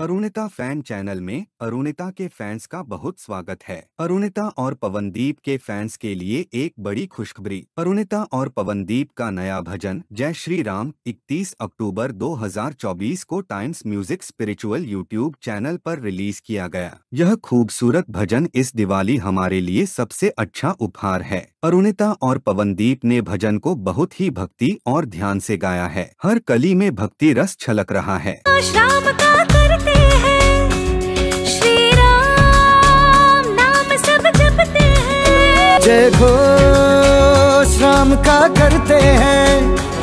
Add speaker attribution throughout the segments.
Speaker 1: Arunita fan channel में अरुणिता के fans का बहुत स्वागत है अरुणिता और पवनदीप के फैंस के लिए एक बड़ी खुशखबरी अरुणिता और पवनदीप का नया भजन जय श्री राम 31 अक्टूबर 2024 को Times Music Spiritual YouTube channel पर रिलीज किया गया यह खूबसूरत भजन इस दिवाली हमारे लिए सबसे अच्छा उपहार है अरुणिता और पवनदीप ने भजन को बहुत ही भक्ति और ध्यान ऐसी गाया है हर कली में भक्ति रस छलक रहा है जय घोष राम का करते हैं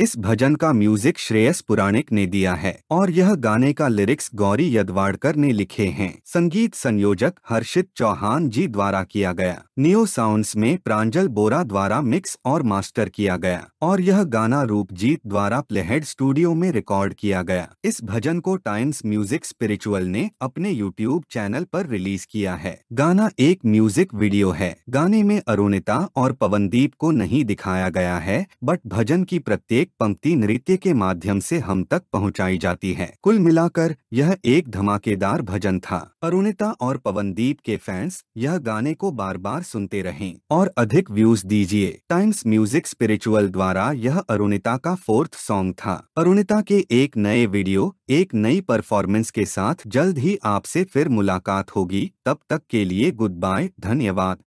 Speaker 1: इस भजन का म्यूजिक श्रेयस पुराणिक ने दिया है और यह गाने का लिरिक्स गौरी यदवाड़कर ने लिखे हैं संगीत संयोजक हर्षित चौहान जी द्वारा किया गया नियो साउंड्स में प्रांजल बोरा द्वारा मिक्स और मास्टर किया गया और यह गाना रूपजीत द्वारा प्लेहेड स्टूडियो में रिकॉर्ड किया गया इस भजन को टाइम्स म्यूजिक स्पिरिचुअल ने अपने यूट्यूब चैनल पर रिलीज किया है गाना एक म्यूजिक वीडियो है गाने में अरुणिता और पवनदीप को नहीं दिखाया गया है बट भजन की प्रत्येक एक पंक्ति नृत्य के माध्यम से हम तक पहुंचाई जाती है कुल मिलाकर यह एक धमाकेदार भजन था अरुणिता और पवनदीप के फैंस यह गाने को बार बार सुनते रहें और अधिक व्यूज दीजिए टाइम्स म्यूजिक स्पिरिचुअल द्वारा यह अरुणिता का फोर्थ सॉन्ग था अरुणिता के एक नए वीडियो एक नई परफॉर्मेंस के साथ जल्द ही आपसे फिर मुलाकात होगी तब तक के लिए गुड बाय धन्यवाद